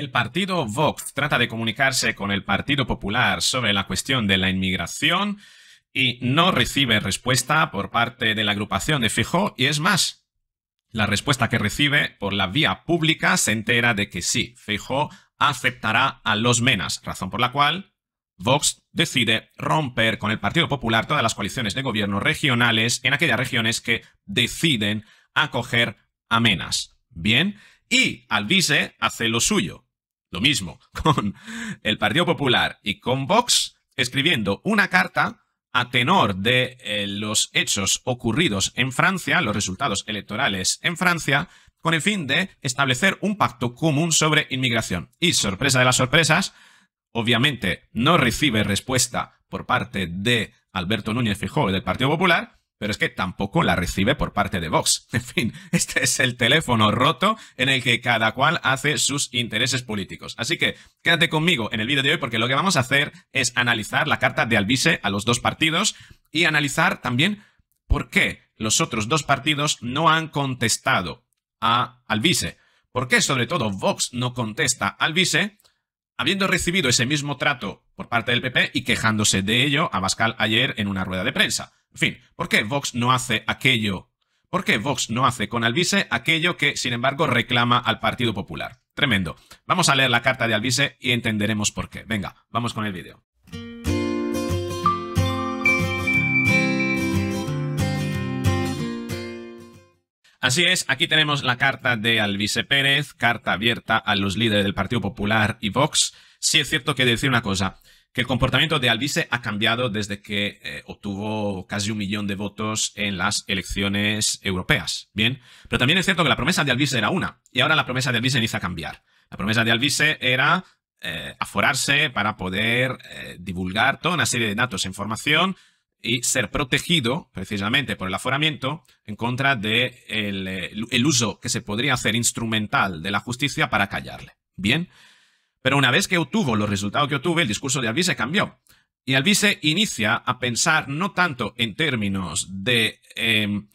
El partido Vox trata de comunicarse con el Partido Popular sobre la cuestión de la inmigración y no recibe respuesta por parte de la agrupación de Fijó y es más, la respuesta que recibe por la vía pública se entera de que sí, Fijó aceptará a los menas, razón por la cual Vox decide romper con el Partido Popular todas las coaliciones de gobierno regionales en aquellas regiones que deciden acoger a menas. Bien, y Alvise hace lo suyo lo mismo con el Partido Popular y con Vox, escribiendo una carta a tenor de eh, los hechos ocurridos en Francia, los resultados electorales en Francia, con el fin de establecer un pacto común sobre inmigración. Y sorpresa de las sorpresas, obviamente no recibe respuesta por parte de Alberto Núñez Fijó del Partido Popular, pero es que tampoco la recibe por parte de Vox. En fin, este es el teléfono roto en el que cada cual hace sus intereses políticos. Así que quédate conmigo en el vídeo de hoy porque lo que vamos a hacer es analizar la carta de Alvise a los dos partidos y analizar también por qué los otros dos partidos no han contestado a Alvise. ¿Por qué sobre todo Vox no contesta a Alvise? habiendo recibido ese mismo trato por parte del PP y quejándose de ello a Bascal ayer en una rueda de prensa. En fin, ¿por qué Vox no hace aquello? ¿Por qué Vox no hace con Alvise aquello que, sin embargo, reclama al Partido Popular? Tremendo. Vamos a leer la carta de Alvise y entenderemos por qué. Venga, vamos con el vídeo. Así es, aquí tenemos la carta de Alvise Pérez, carta abierta a los líderes del Partido Popular y Vox. Sí es cierto que decir una cosa, que el comportamiento de Alvise ha cambiado desde que eh, obtuvo casi un millón de votos en las elecciones europeas. Bien, pero también es cierto que la promesa de Alvise era una y ahora la promesa de Alvise empieza a cambiar. La promesa de Alvise era eh, aforarse para poder eh, divulgar toda una serie de datos e información y ser protegido precisamente por el aforamiento en contra del de uso que se podría hacer instrumental de la justicia para callarle. Bien, pero una vez que obtuvo los resultados que obtuvo, el discurso de Alvise cambió. Y Alvise inicia a pensar no tanto en términos de... Em,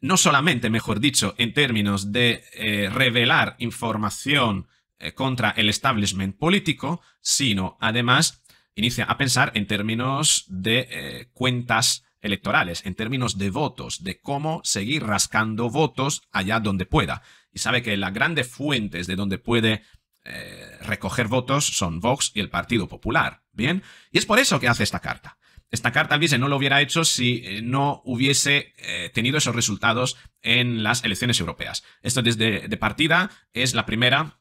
no solamente, mejor dicho, en términos de eh, revelar información eh, contra el establishment político, sino además inicia a pensar en términos de eh, cuentas electorales, en términos de votos, de cómo seguir rascando votos allá donde pueda. Y sabe que las grandes fuentes de donde puede eh, recoger votos son Vox y el Partido Popular. ¿Bien? Y es por eso que hace esta carta. Esta carta Alvise no lo hubiera hecho si eh, no hubiese eh, tenido esos resultados en las elecciones europeas. Esto desde de partida es la primera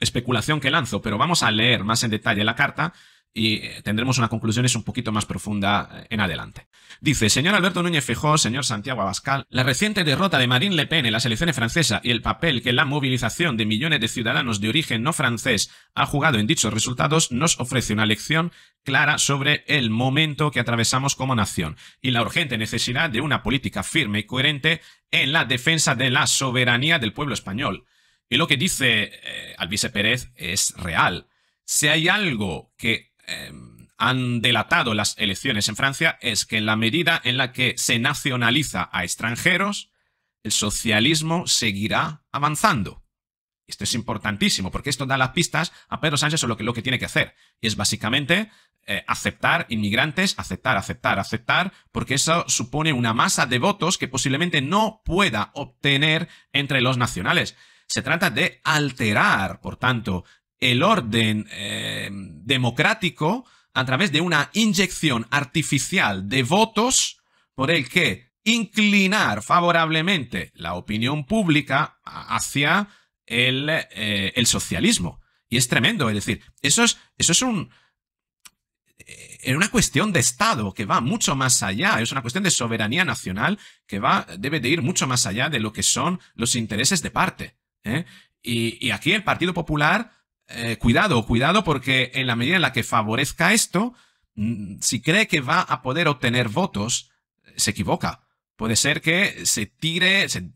especulación que lanzo, pero vamos a leer más en detalle la carta y eh, tendremos conclusión es un poquito más profunda eh, en adelante. Dice, señor Alberto Núñez Fijó, señor Santiago Abascal, la reciente derrota de Marine Le Pen en las elecciones francesas y el papel que la movilización de millones de ciudadanos de origen no francés ha jugado en dichos resultados nos ofrece una lección clara sobre el momento que atravesamos como nación y la urgente necesidad de una política firme y coherente en la defensa de la soberanía del pueblo español. Y lo que dice eh, Alvise Pérez es real. Si hay algo que Em, han delatado las elecciones en Francia es que en la medida en la que se nacionaliza a extranjeros, el socialismo seguirá avanzando. Esto es importantísimo, porque esto da las pistas a Pedro Sánchez sobre lo que, tiene que hacer. Y es básicamente eh, aceptar inmigrantes, aceptar, aceptar, aceptar, porque eso supone una masa de votos que posiblemente no pueda obtener entre los nacionales. Se trata de alterar, por tanto, el orden eh, democrático a través de una inyección artificial de votos por el que inclinar favorablemente la opinión pública hacia eh, el, socialismo. Y es tremendo, es decir, eso es, eso es un, eh, una cuestión de Estado que va mucho más allá, es una cuestión de soberanía nacional que va, debe de ir mucho más allá de lo que son los intereses de parte. Y, y, aquí el Partido Popular eh, cuidado, cuidado, porque en la medida en la que favorezca esto, mm, si cree que va a poder obtener votos, se equivoca. Puede ser que se tire, se,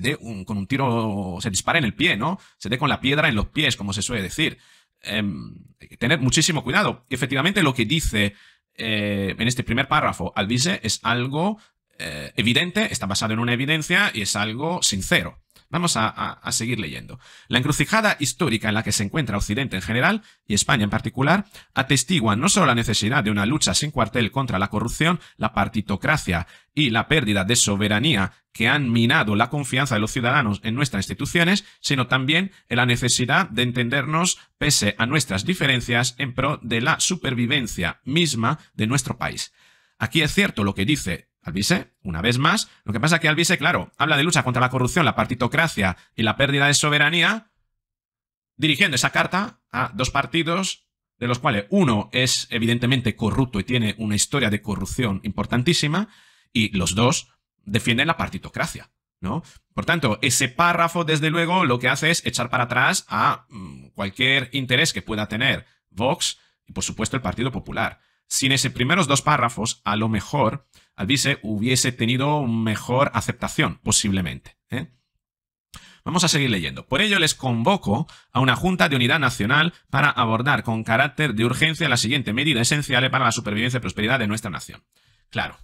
dé con un tiro, se dispare en el pie, ¿no? Se dé con la piedra en los pies, como se suele decir. Em, tener muchísimo cuidado. Efectivamente, lo que dice eh, en este primer párrafo Alvise es algo eh, evidente, está basado en una evidencia y es algo sincero. Vamos a, seguir leyendo. La encrucijada histórica en la que se encuentra Occidente en general, y España en particular, atestigua no solo la necesidad de una lucha sin cuartel contra la corrupción, la partitocracia y la pérdida de soberanía que han minado la confianza de los ciudadanos en nuestras instituciones, sino también en la necesidad de entendernos pese a nuestras diferencias en pro de la supervivencia misma de nuestro país. Aquí es cierto lo que dice Albise, una vez más. Lo que pasa es que Albise, claro, habla de lucha contra la corrupción, la partitocracia y la pérdida de soberanía, dirigiendo esa carta a dos partidos, de los cuales uno es evidentemente corrupto y tiene una historia de corrupción importantísima, y los dos defienden la partitocracia. ¿no? Por tanto, ese párrafo, desde luego, lo que hace es echar para atrás a mm, cualquier interés que pueda tener Vox y, por supuesto, el Partido Popular. Sin esos primeros dos párrafos, a lo mejor Alvise hubiese tenido mejor aceptación, posiblemente. ¿eh? Vamos a seguir leyendo. Por ello les convoco a una Junta de Unidad Nacional para abordar con carácter de urgencia la siguiente medida esencial para la supervivencia y prosperidad de nuestra nación. Claro.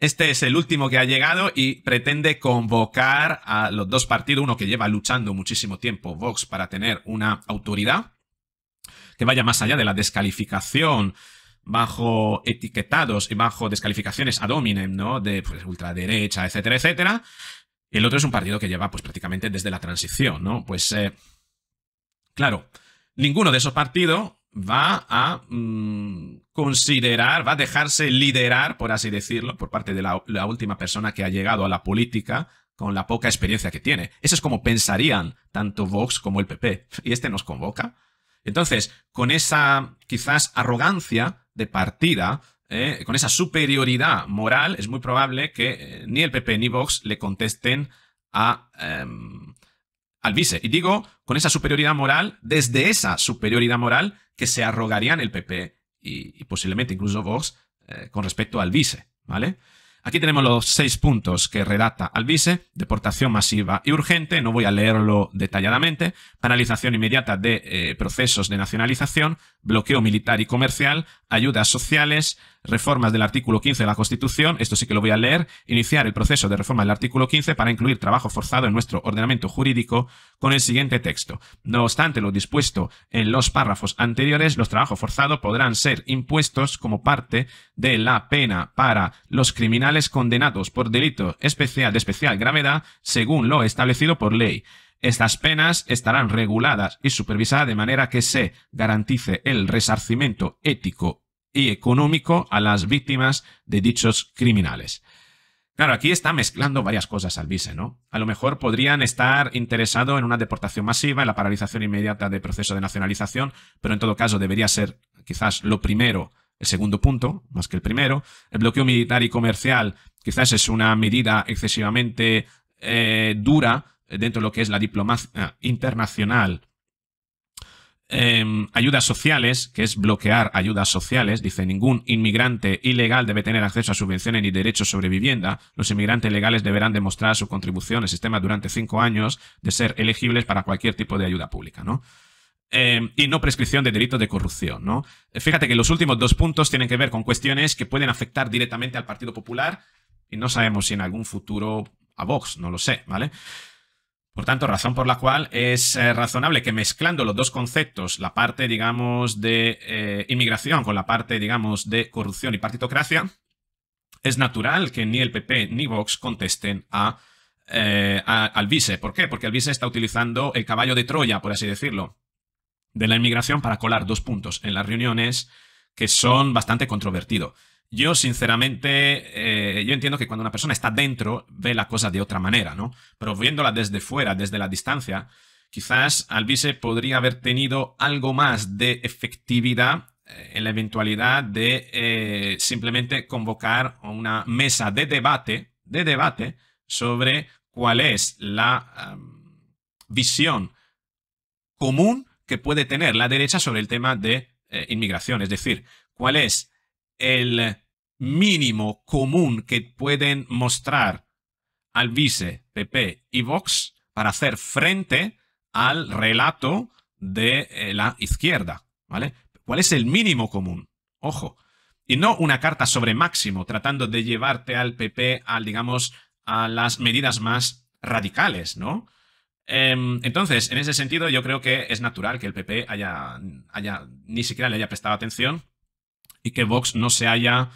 Este es el último que ha llegado y pretende convocar a los dos partidos, uno que lleva luchando muchísimo tiempo, Vox, para tener una autoridad que vaya más allá de la descalificación bajo etiquetados y bajo descalificaciones a Dominem, ¿no? De pues, ultraderecha, etcétera, etcétera. Y el otro es un partido que lleva pues prácticamente desde la transición, ¿no? Pues eh, claro, ninguno de esos partidos va a mm, considerar, va a dejarse liderar, por así decirlo, por parte de la, la última persona que ha llegado a la política con la poca experiencia que tiene. Eso es como pensarían tanto Vox como el PP. Y este nos convoca. Entonces, con esa quizás arrogancia, de partida, eh, con esa superioridad moral, es muy probable que eh, ni el PP ni Vox le contesten a, em, al vice. Y digo, con esa superioridad moral, desde esa superioridad moral que se arrogarían el PP y, posiblemente incluso Vox eh, con respecto al vice, ¿vale? Aquí tenemos los seis puntos que redacta Alvise, deportación masiva y urgente, no voy a leerlo detalladamente, paralización inmediata de eh, procesos de nacionalización, bloqueo militar y comercial, ayudas sociales, reformas del artículo 15 de la Constitución, esto sí que lo voy a leer, iniciar el proceso de reforma del artículo 15 para incluir trabajo forzado en nuestro ordenamiento jurídico con el siguiente texto. No obstante lo dispuesto en los párrafos anteriores, los trabajos forzados podrán ser impuestos como parte de la pena para los criminales condenados por delito especial de especial gravedad según lo establecido por ley. Estas penas estarán reguladas y supervisadas de manera que se garantice el resarcimiento ético y económico a las víctimas de dichos criminales. Claro, aquí está mezclando varias cosas al vice, ¿no? A lo mejor podrían estar interesados en una deportación masiva, en la paralización inmediata del proceso de nacionalización, pero en todo caso debería ser quizás lo primero, el segundo punto, más que el primero. El bloqueo militar y comercial quizás es una medida excesivamente eh, dura eh, dentro de lo que es la diplomacia ah, internacional Em, ayudas sociales, que es bloquear ayudas sociales, dice ningún inmigrante ilegal debe tener acceso a subvenciones ni derechos sobre vivienda. Los inmigrantes legales deberán demostrar su contribución al sistema durante cinco años de ser elegibles para cualquier tipo de ayuda pública, ¿no? Em, y no prescripción de delitos de corrupción, ¿no? Fíjate que los últimos dos puntos tienen que ver con cuestiones que pueden afectar directamente al Partido Popular y no sabemos si en algún futuro a Vox, no lo sé, ¿vale? Por tanto, razón por la cual es eh, razonable que mezclando los dos conceptos, la parte, digamos, de eh, inmigración con la parte, digamos, de corrupción y partitocracia, es natural que ni el PP ni Vox contesten eh, a, al vice. ¿Por qué? Porque el vice está utilizando el caballo de Troya, por así decirlo, de la inmigración para colar dos puntos en las reuniones que son bastante controvertidos. Yo, sinceramente, eh, yo entiendo que cuando una persona está dentro, ve la cosa de otra manera, ¿no? Pero viéndola desde fuera, desde la distancia, quizás Alvise podría haber tenido algo más de efectividad eh, en la eventualidad de eh, simplemente convocar una mesa de debate, de debate sobre cuál es la visión común que puede tener la derecha sobre el tema de inmigración. Es decir, cuál es el mínimo común que pueden mostrar al vice, PP y Vox para hacer frente al relato de eh, la izquierda, ¿vale? ¿Cuál es el mínimo común? Ojo. Y no una carta sobre máximo, tratando de llevarte al PP al, digamos, a las medidas más radicales, ¿no? Em, entonces, en ese sentido, yo creo que es natural que el PP haya, haya, ni siquiera le haya prestado atención y que Vox no se haya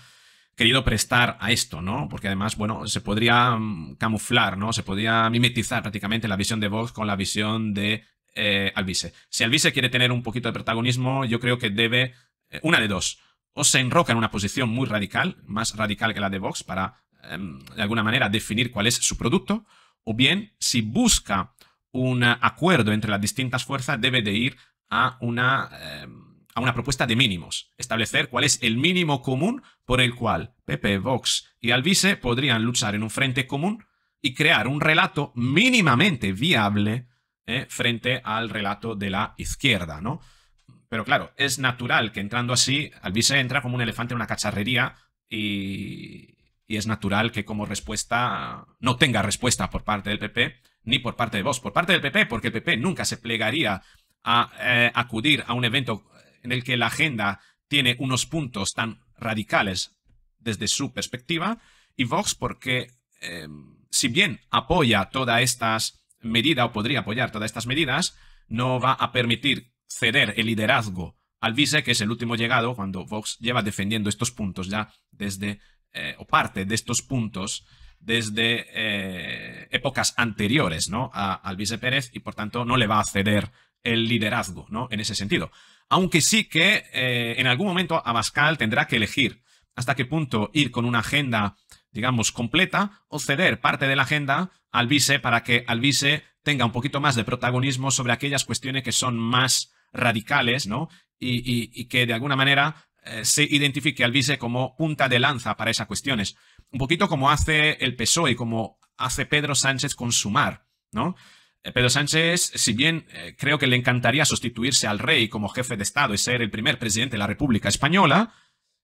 querido prestar a esto, ¿no? Porque además, bueno, se podría mm, camuflar, ¿no? Se podría mimetizar prácticamente la visión de Vox con la visión de eh, Alvise. Si Alvise quiere tener un poquito de protagonismo, yo creo que debe eh, una de dos. O se enroca en una posición muy radical, más radical que la de Vox, para em, de alguna manera definir cuál es su producto, o bien si busca un acuerdo entre las distintas fuerzas, debe de ir a una em, a una propuesta de mínimos, establecer cuál es el mínimo común por el cual PP, Vox y Alvise podrían luchar en un frente común y crear un relato mínimamente viable eh, frente al relato de la izquierda, ¿no? Pero claro, es natural que entrando así, Alvise entra como un elefante en una cacharrería y, es natural que como respuesta no tenga respuesta por parte del PP ni por parte de Vox, por parte del PP, porque el PP nunca se plegaría a eh, acudir a un evento en el que la agenda tiene unos puntos tan radicales desde su perspectiva, y Vox porque, em, si bien apoya todas estas medidas o podría apoyar todas estas medidas, no va a permitir ceder el liderazgo al vice, que es el último llegado, cuando Vox lleva defendiendo estos puntos ya desde, eh, o parte de estos puntos, desde eh, épocas anteriores ¿no? a, al vice Pérez y por tanto no le va a ceder el liderazgo ¿no? en ese sentido aunque sí que eh, en algún momento Abascal tendrá que elegir hasta qué punto ir con una agenda, digamos, completa o ceder parte de la agenda al vice para que al vice tenga un poquito más de protagonismo sobre aquellas cuestiones que son más radicales, ¿no? Y, que de alguna manera eh, se identifique al vice como punta de lanza para esas cuestiones. Un poquito como hace el PSOE, como hace Pedro Sánchez con Sumar, ¿no? Eh, Pedro Sánchez, si bien eh, creo que le encantaría sustituirse al rey como jefe de Estado y ser el primer presidente de la República Española,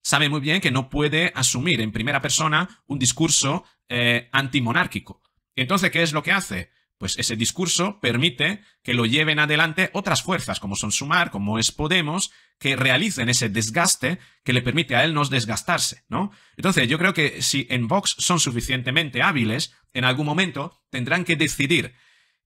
sabe muy bien que no puede asumir en primera persona un discurso eh, antimonárquico. Entonces, ¿qué es lo que hace? Pues ese discurso permite que lo lleven adelante otras fuerzas, como son Sumar, como es Podemos, que realicen ese desgaste que le permite a él no desgastarse, ¿no? Entonces, yo creo que si en Vox son suficientemente hábiles, en algún momento tendrán que decidir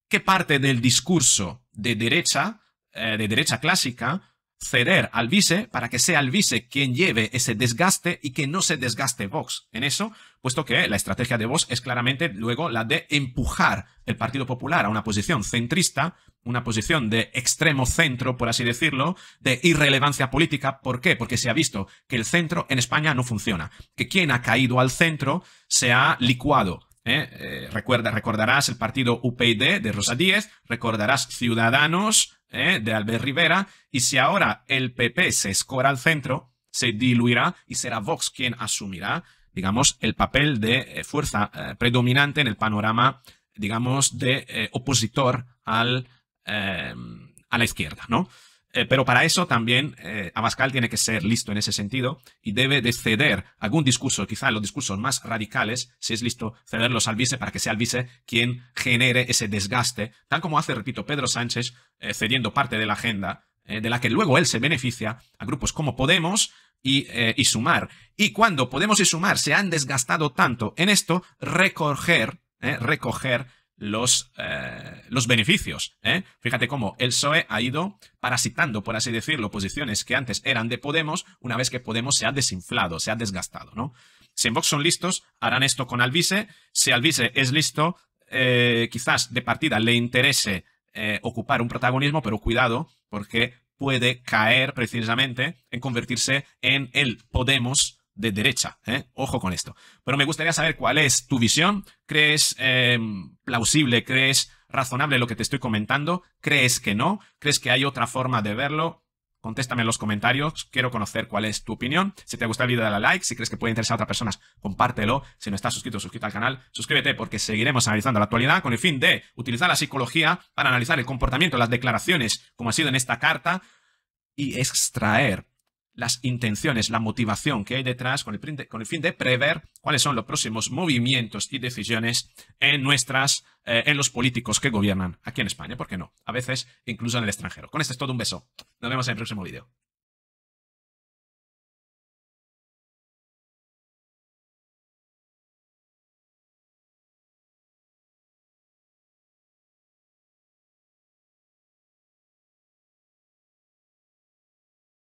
¿Qué parte del discurso de derecha, eh, de derecha clásica, ceder al vice para que sea el vice quien lleve ese desgaste y que no se desgaste Vox en eso, puesto que la estrategia de Vox es claramente luego la de empujar el Partido Popular a una posición centrista, una posición de extremo centro, por así decirlo, de irrelevancia política. ¿Por qué? Porque se ha visto que el centro en España no funciona, que quien ha caído al centro se ha licuado ¿eh? Eh, recordarás el partido UPyD de Rosa Díez, recordarás Ciudadanos ¿eh? de Albert Rivera, y si ahora el PP se escora al centro, se diluirá y será Vox quien asumirá, digamos, el papel de fuerza predominante en el panorama, digamos, de opositor al, a la izquierda, ¿no? Eh, pero para eso también eh, Abascal tiene que ser listo en ese sentido y debe de ceder algún discurso, quizá los discursos más radicales, si es listo cederlos al vice para que sea el vice quien genere ese desgaste, tal como hace, repito, Pedro Sánchez eh, cediendo parte de la agenda de la que luego él se beneficia a grupos como Podemos y, Sumar. Y cuando Podemos y Sumar se han desgastado tanto en esto, recoger recoger los, eh, los beneficios. ¿eh? Fíjate cómo el PSOE ha ido parasitando, por así decirlo, posiciones que antes eran de Podemos, una vez que Podemos se ha desinflado, se ha desgastado. ¿no? Si en Vox son listos, harán esto con Alvise. Si Alvise es listo, eh, quizás de partida le interese ocupar un protagonismo, pero cuidado, porque puede caer precisamente en convertirse en el Podemos de derecha. ¿eh? Ojo con esto. Pero me gustaría saber cuál es tu visión. ¿Crees eh, plausible? ¿Crees razonable lo que te estoy comentando? ¿Crees que no? ¿Crees que hay otra forma de verlo? Contéstame en los comentarios, quiero conocer cuál es tu opinión. Si te ha gustado el vídeo dale a like. Si crees que puede interesar a otras personas, compártelo. Si no estás suscrito, suscríbete al canal. Suscríbete porque seguiremos analizando la actualidad con el fin de utilizar la psicología para analizar el comportamiento, las declaraciones, como ha sido en esta carta, y extraer las intenciones, la motivación que hay detrás con el, fin de prever cuáles son los próximos movimientos y decisiones en nuestras, eh, en los políticos que gobiernan aquí en España, ¿por qué no? A veces incluso en el extranjero. Con esto es todo un beso. Nos vemos en el próximo vídeo.